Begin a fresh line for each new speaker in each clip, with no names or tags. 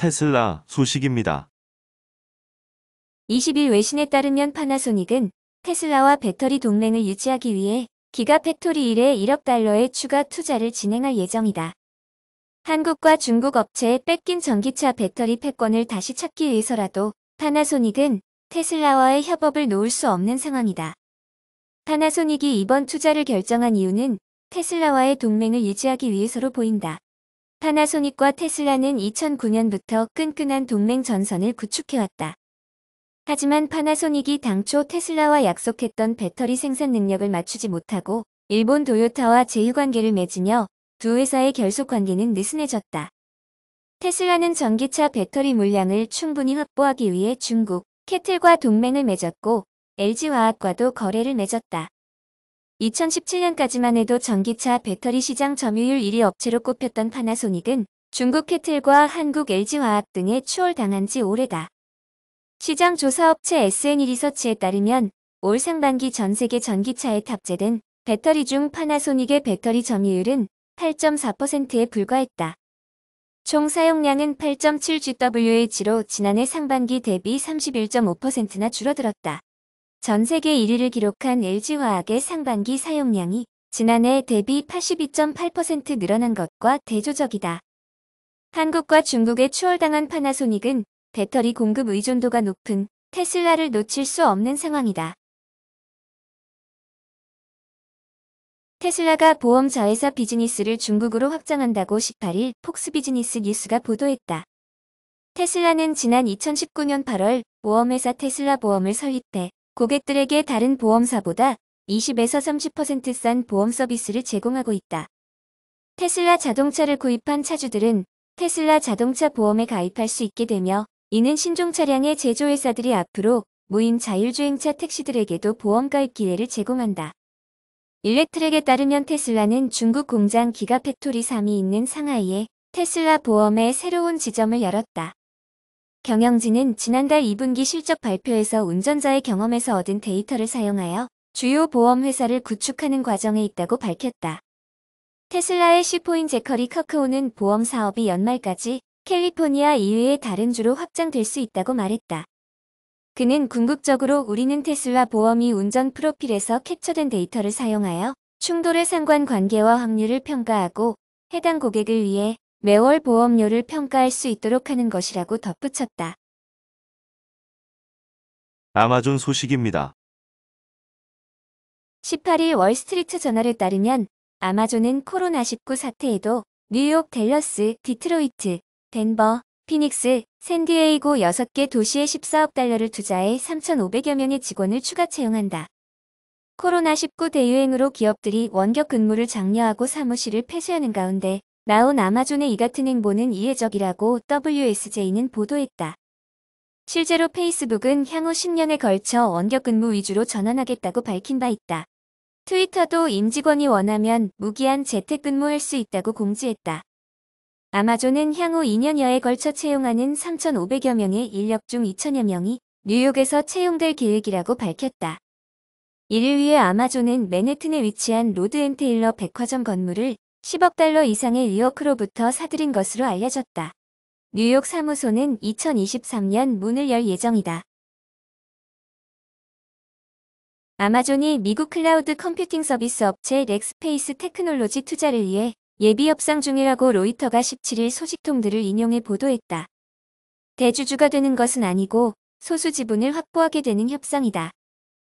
테슬라 소식입니다. 20일 외신에 따르면 파나소닉은 테슬라와 배터리 동맹을 유지하기 위해 기가팩토리 1에 1억 달러의 추가 투자를 진행할 예정이다. 한국과 중국 업체에 뺏긴 전기차 배터리 패권을 다시 찾기 위해서라도 파나소닉은 테슬라와의 협업을 놓을 수 없는 상황이다. 파나소닉이 이번 투자를 결정한 이유는 테슬라와의 동맹을 유지하기 위해서로 보인다. 파나소닉과 테슬라는 2009년부터 끈끈한 동맹 전선을 구축해왔다. 하지만 파나소닉이 당초 테슬라와 약속했던 배터리 생산 능력을 맞추지 못하고 일본 도요타와 제휴관계를 맺으며 두 회사의 결속관계는 느슨해졌다. 테슬라는 전기차 배터리 물량을 충분히 확보하기 위해 중국, 케틀과 동맹을 맺었고 LG화학과도 거래를 맺었다. 2017년까지만 해도 전기차 배터리 시장 점유율 1위 업체로 꼽혔던 파나소닉은 중국 캐틀과 한국 LG화학 등에 추월당한 지 오래다. 시장 조사업체 SN리서치에 따르면 올 상반기 전 세계 전기차에 탑재된 배터리 중 파나소닉의 배터리 점유율은 8.4%에 불과했다. 총 사용량은 8.7GWh로 지난해 상반기 대비 31.5%나 줄어들었다. 전 세계 1위를 기록한 LG화학의 상반기 사용량이 지난해 대비 82.8% 늘어난 것과 대조적이다. 한국과 중국에 추월당한 파나소닉은 배터리 공급 의존도가 높은 테슬라를 놓칠 수 없는 상황이다. 테슬라가 보험 자회사 비즈니스를 중국으로 확장한다고 18일 폭스 비즈니스 뉴스가 보도했다. 테슬라는 지난 2019년 8월 보험회사 테슬라 보험을 설립해 고객들에게 다른 보험사보다 20에서 30%싼 보험 서비스를 제공하고 있다. 테슬라 자동차를 구입한 차주들은 테슬라 자동차 보험에 가입할 수 있게 되며 이는 신종 차량의 제조회사들이 앞으로 무인 자율주행차 택시들에게도 보험 가입 기회를 제공한다. 일렉트랙에 따르면 테슬라는 중국 공장 기가팩토리 3이 있는 상하이에 테슬라 보험의 새로운 지점을 열었다. 경영진은 지난달 2분기 실적 발표에서 운전자의 경험에서 얻은 데이터를 사용하여 주요 보험 회사를 구축하는 과정에 있다고 밝혔다. 테슬라의 슈포인 제커리 커크오는 보험 사업이 연말까지 캘리포니아 이외의 다른 주로 확장될 수 있다고 말했다. 그는 궁극적으로 우리는 테슬라 보험이 운전 프로필에서 캡처된 데이터를 사용하여 충돌의 상관 관계와 확률을 평가하고 해당 고객을 위해 매월 보험료를 평가할 수 있도록 하는 것이라고 덧붙였다. 아마존 소식입니다. 18일 월스트리트 전화를 따르면 아마존은 코로나19 사태에도 뉴욕, 델러스, 디트로이트, 덴버, 피닉스, 샌디에이고 6개 도시에 14억 달러를 투자해 3,500여 명의 직원을 추가 채용한다. 코로나19 대유행으로 기업들이 원격 근무를 장려하고 사무실을 폐쇄하는 가운데 나온 아마존의 이 같은 행보는 이례적이라고 WSJ는 보도했다. 실제로 페이스북은 향후 10년에 걸쳐 원격근무 위주로 전환하겠다고 밝힌 바 있다. 트위터도 임직원이 원하면 무기한 재택근무할 수 있다고 공지했다. 아마존은 향후 2년여에 걸쳐 채용하는 3,500여 명의 인력 중 2,000여 명이 뉴욕에서 채용될 계획이라고 밝혔다. 이를 위해 아마존은 맨해튼에 위치한 로드 앤 테일러 백화점 건물을 10억 달러 이상의 뉴욕으로부터 사들인 것으로 알려졌다. 뉴욕 사무소는 2023년 문을 열 예정이다. 아마존이 미국 클라우드 컴퓨팅 서비스 업체 렉스페이스 테크놀로지 투자를 위해 예비 협상 중이라고 로이터가 17일 소식통들을 인용해 보도했다. 대주주가 되는 것은 아니고 소수 지분을 확보하게 되는 협상이다.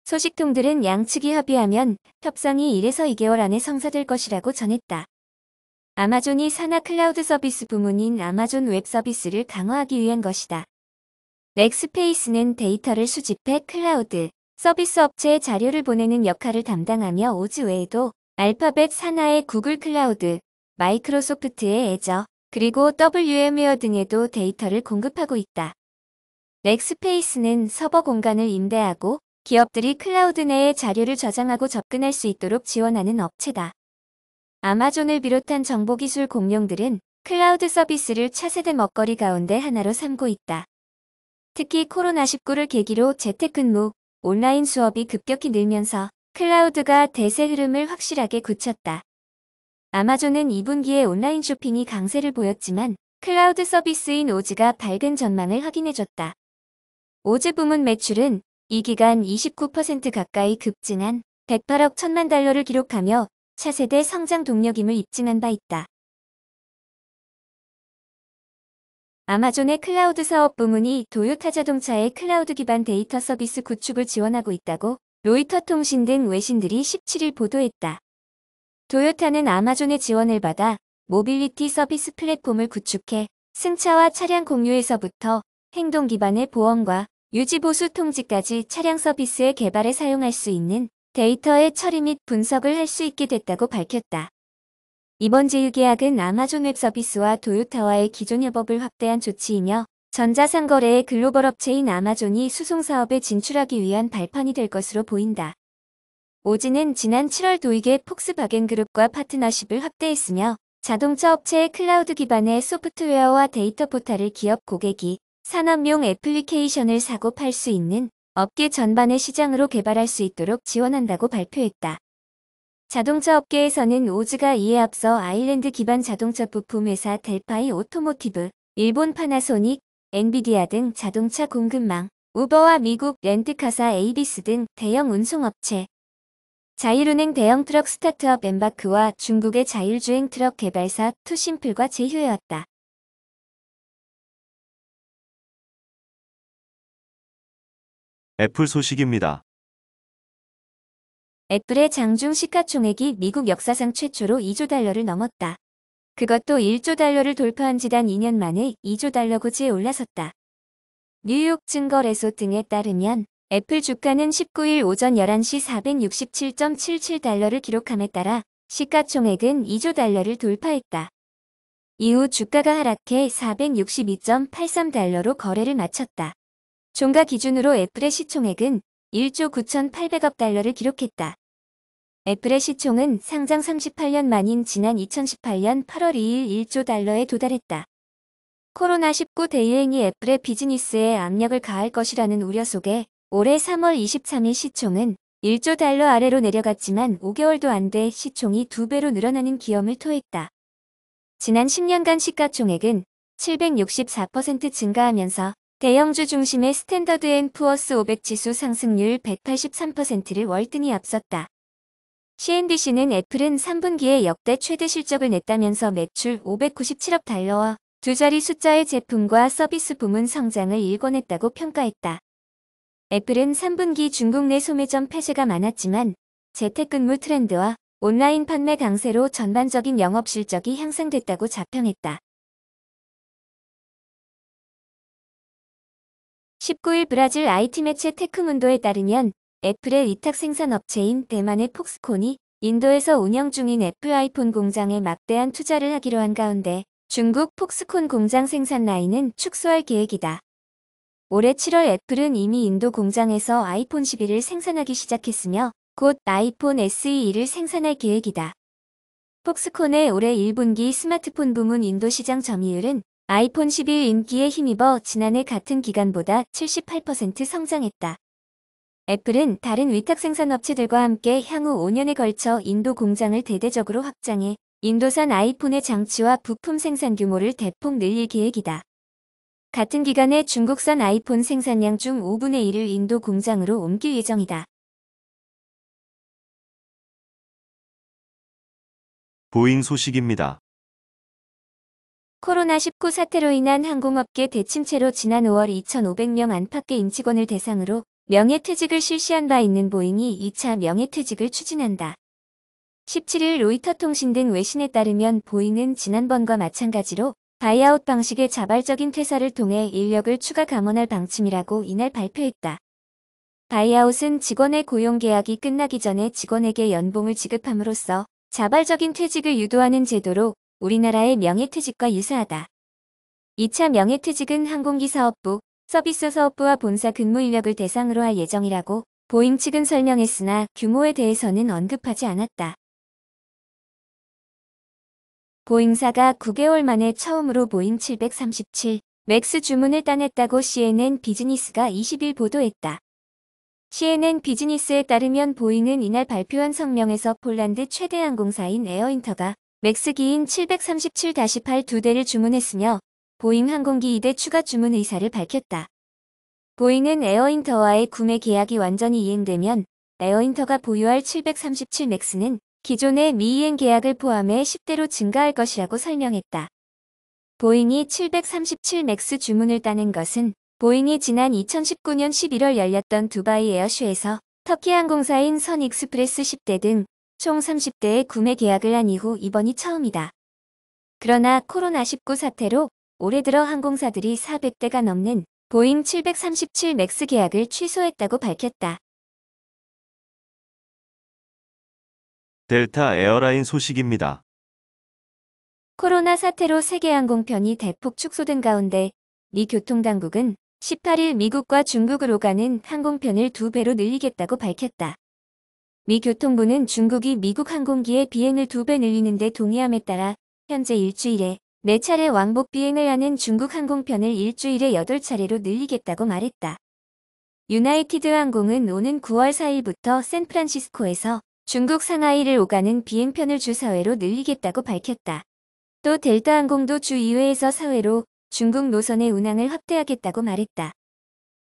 소식통들은 양측이 합의하면 협상이 1에서 2개월 안에 성사될 것이라고 전했다. 아마존이 산하 클라우드 서비스 부문인 아마존 웹 서비스를 강화하기 위한 것이다. 렉스페이스는 데이터를 수집해 클라우드 서비스 업체에 자료를 보내는 역할을 담당하며 오즈 외에도 알파벳 산하의 구글 클라우드, 마이크로소프트의 애저, 그리고 WM웨어 등에도 데이터를 공급하고 있다. 렉스페이스는 서버 공간을 임대하고 기업들이 클라우드 내에 자료를 저장하고 접근할 수 있도록 지원하는 업체다. 아마존을 비롯한 정보기술 공룡들은 클라우드 서비스를 차세대 먹거리 가운데 하나로 삼고 있다. 특히 코로나19를 계기로 재택근무, 온라인 수업이 급격히 늘면서 클라우드가 대세 흐름을 확실하게 굳혔다. 아마존은 2분기에 온라인 쇼핑이 강세를 보였지만 클라우드 서비스인 오즈가 밝은 전망을 확인해줬다. 오즈 부문 매출은 이 기간 29% 가까이 급증한 108억 1 0 0 0만 달러를 기록하며 차세대 성장 동력임을 입증한 바 있다. 아마존의 클라우드 사업 부문이 도요타 자동차의 클라우드 기반 데이터 서비스 구축을 지원하고 있다고 로이터 통신 등 외신들이 17일 보도했다. 도요타는 아마존의 지원을 받아 모빌리티 서비스 플랫폼을 구축해 승차와 차량 공유에서부터 행동 기반의 보험과 유지보수 통지까지 차량 서비스의 개발에 사용할 수 있는 데이터의 처리 및 분석을 할 수 있게 됐다고 밝혔다. 이번 제휴계약은 아마존 웹 서비스와 도요타와의 기존 협업을 확대한 조치이며 전자상거래의 글로벌 업체인 아마존이 수송 사업에 진출하기 위한 발판이 될 것으로 보인다. 오지는 지난 7월 도입의 폭스바겐 그룹과 파트너십을 확대했으며 자동차 업체의 클라우드 기반의 소프트웨어와 데이터 포탈을 기업 고객이 산업용 애플리케이션을 사고 팔 수 있는 업계 전반의 시장으로 개발할 수 있도록 지원한다고 발표했다. 자동차 업계에서는 오즈가 이에 앞서 아일랜드 기반 자동차 부품 회사 델파이 오토모티브, 일본 파나소닉, 엔비디아 등 자동차 공급망, 우버와 미국 렌트카사 에이비스 등 대형 운송업체, 자율운행 대형 트럭 스타트업 엠바크와 중국의 자율주행 트럭 개발사 투심플과 제휴해왔다. 애플 소식입니다. 애플의 장중 시가총액이 미국 역사상 최초로 2조 달러를 넘었다. 그것도 1조 달러를 돌파한 지 단 2년 만에 2조 달러 고지에 올라섰다. 뉴욕 증거래소 등에 따르면 애플 주가는 19일 오전 11시 467.77달러를 기록함에 따라 시가총액은 2조 달러를 돌파했다. 이후 주가가 하락해 462.83달러로 거래를 마쳤다. 종가 기준으로 애플의 시총액은 1조 9,800억 달러를 기록했다. 애플의 시총은 상장 38년 만인 지난 2018년 8월 2일 1조 달러에 도달했다. 코로나19 대유행이 애플의 비즈니스에 압력을 가할 것이라는 우려 속에 올해 3월 23일 시총은 1조 달러 아래로 내려갔지만 5개월도 안 돼 시총이 2배로 늘어나는 기염을 토했다. 지난 10년간 시가총액은 764% 증가하면서 대형주 중심의 스탠더드 앤 푸어스 500 지수 상승률 183%를 월등히 앞섰다. CNBC는 애플은 3분기에 역대 최대 실적을 냈다면서 매출 597억 달러와 두 자리 숫자의 제품과 서비스 부문 성장을 일궈냈다고 평가했다. 애플은 3분기 중국 내 소매점 폐쇄가 많았지만 재택근무 트렌드와 온라인 판매 강세로 전반적인 영업 실적이 향상됐다고 자평했다. 19일 브라질 IT 매체 테크문도에 따르면 애플의 위탁 생산 업체인 대만의 폭스콘이 인도에서 운영 중인 애플 아이폰 공장에 막대한 투자를 하기로 한 가운데 중국 폭스콘 공장 생산 라인은 축소할 계획이다. 올해 7월 애플은 이미 인도 공장에서 아이폰 11을 생산하기 시작했으며 곧 아이폰 SE1을 생산할 계획이다. 폭스콘의 올해 1분기 스마트폰 부문 인도 시장 점유율은 아이폰 11 인기에 힘입어 지난해 같은 기간보다 78% 성장했다. 애플은 다른 위탁 생산업체들과 함께 향후 5년에 걸쳐 인도 공장을 대대적으로 확장해 인도산 아이폰의 장치와 부품 생산 규모를 대폭 늘릴 계획이다. 같은 기간에 중국산 아이폰 생산량 중 5분의 1을 인도 공장으로 옮길 예정이다. 보잉 소식입니다. 코로나19 사태로 인한 항공업계 대침체로 지난 5월 2,500명 안팎의 임직원을 대상으로 명예퇴직을 실시한 바 있는 보잉이 2차 명예퇴직을 추진한다. 17일 로이터통신 등 외신에 따르면 보잉은 지난번과 마찬가지로 바이아웃 방식의 자발적인 퇴사를 통해 인력을 추가 감원할 방침이라고 이날 발표했다. 바이아웃은 직원의 고용계약이 끝나기 전에 직원에게 연봉을 지급함으로써 자발적인 퇴직을 유도하는 제도로 우리나라의 명예퇴직과 유사하다. 2차 명예퇴직은 항공기 사업부, 서비스 사업부와 본사 근무 인력을 대상으로 할 예정이라고 보잉 측은 설명했으나 규모에 대해서는 언급하지 않았다. 보잉사가 9개월 만에 처음으로 보잉 737 맥스 주문을 따냈다고 CNN 비즈니스가 20일 보도했다. CNN 비즈니스에 따르면 보잉은 이날 발표한 성명에서 폴란드 최대 항공사인 에어인터가 맥스기인 737-8 두 대를 주문했으며 보잉 항공기 2대 추가 주문 의사를 밝혔다. 보잉은 에어인터와의 구매 계약이 완전히 이행되면 에어인터가 보유할 737 맥스는 기존의 미이행 계약을 포함해 10대로 증가할 것이라고 설명했다. 보잉이 737 맥스 주문을 따는 것은 보잉이 지난 2019년 11월 열렸던 두바이 에어쇼에서 터키 항공사인 선익스프레스 10대 등총 30대의 구매 계약을 한 이후 이번이 처음이다. 그러나 코로나19 사태로 올해 들어 항공사들이 400대가 넘는 보잉 737 맥스 계약을 취소했다고 밝혔다. 델타 에어라인 소식입니다. 코로나 사태로 세계 항공편이 대폭 축소된 가운데 미 교통당국은 18일 미국과 중국으로 가는 항공편을 두 배로 늘리겠다고 밝혔다. 미 교통부는 중국이 미국 항공기의 비행을 두 배 늘리는 데 동의함에 따라 현재 일주일에 4차례 왕복 비행을 하는 중국 항공편을 일주일에 8차례로 늘리겠다고 말했다. 유나이티드 항공은 오는 9월 4일부터 샌프란시스코에서 중국 상하이를 오가는 비행편을 주 4회로 늘리겠다고 밝혔다. 또 델타 항공도 주 2회에서 4회로 중국 노선의 운항을 확대하겠다고 말했다.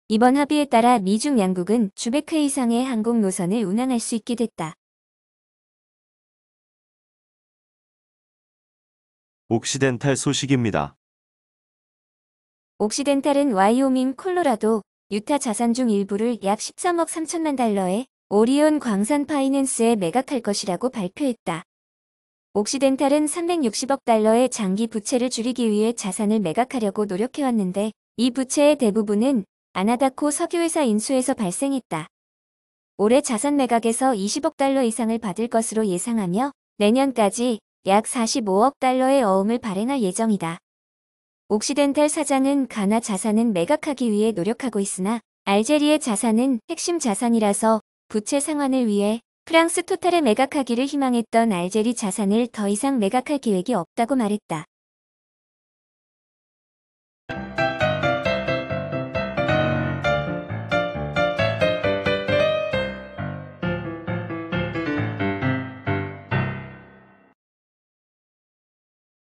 이번 합의에 따라 미중 양국은 주백 회 이상의 항공 노선을 운항할 수 있게 됐다. 옥시덴탈 소식입니다. 옥시덴탈은 와이오밍, 콜로라도, 유타 자산 중 일부를 약 13억 3천만 달러에 오리온 광산 파이낸스에 매각할 것이라고 발표했다. 옥시덴탈은 360억 달러의 장기 부채를 줄이기 위해 자산을 매각하려고 노력해왔는데 이 부채의 대부분은 아나다코 석유회사 인수에서 발생했다. 올해 자산 매각에서 20억 달러 이상을 받을 것으로 예상하며 내년까지 약 45억 달러의 어음을 발행할 예정이다. 옥시덴탈 사장은 가나 자산은 매각하기 위해 노력하고 있으나 알제리의 자산은 핵심 자산이라서 부채 상환을 위해 프랑스 토탈에 매각하기를 희망했던 알제리 자산을 더 이상 매각할 계획이 없다고 말했다.